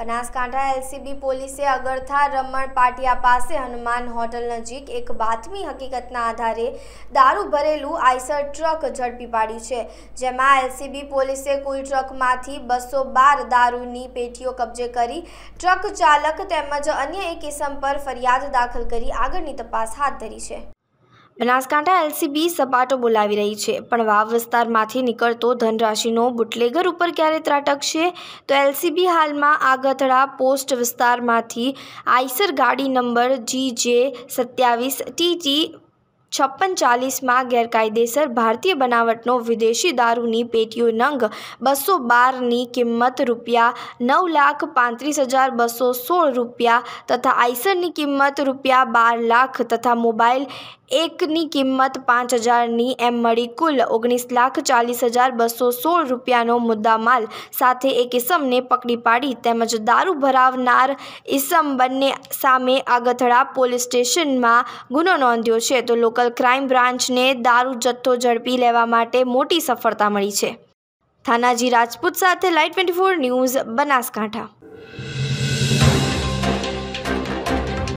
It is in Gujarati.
બનાસકાંઠા એલસીબી પોલીસે અગરથા રમણ પાટિયા પાસે હનુમાન હોટલ નજીક એક બાતમી હકીકતના આધારે દારૂ ભરેલું આઈસર ટ્રક ઝડપી પાડ્યું છે જેમાં એલસીબી પોલીસે કુલ ટ્રકમાંથી બસો બાર દારૂની પેટીઓ કબજે કરી ટ્રક ચાલક તેમજ અન્ય એક કિસમ પર ફરિયાદ દાખલ કરી આગળની તપાસ હાથ ધરી છે બનાસકાંઠા એલસીબી સપાટો બોલાવી રહી છે પણ વાવ વિસ્તારમાંથી નીકળતો ધનરાશિનો બુટલેગર ઉપર ક્યારે ત્રાટકશે તો એલસીબી હાલમાં આગથડા પોસ્ટ વિસ્તારમાંથી આઈસર ગાડી નંબર જી જે સત્યાવીસ ટીટી છપ્પન ચાલીસમાં ગેરકાયદેસર ભારતીય બનાવટનો વિદેશી દારૂની પેટીઓ નંગ બસો બારની કિંમત રૂપિયા નવ લાખ પાંત્રીસ હજાર બસો સોળ રૂપિયા તથા આઈસરની કિંમત રૂપિયા બાર લાખ તથા મોબાઈલ એકની કિંમત પાંચ હજારની એમ મળી કુલ ઓગણીસ લાખ ચાલીસ હજાર બસો સોળ રૂપિયાનો મુદ્દામાલ સાથે એક ઇસમને પકડી પાડી તેમજ દારૂ ભરાવનાર ઇસમ બંને સામે આગથળા પોલીસ સ્ટેશનમાં ગુનો નોંધ્યો છે તો લોકો લોકલ ક્રાઇમ બ્રાન્ચને દારૂ જથ્થો ઝડપી લેવા માટે મોટી સફળતા મળી છે થાનાજી રાજપૂત સાથે light twenty four news Banaskantha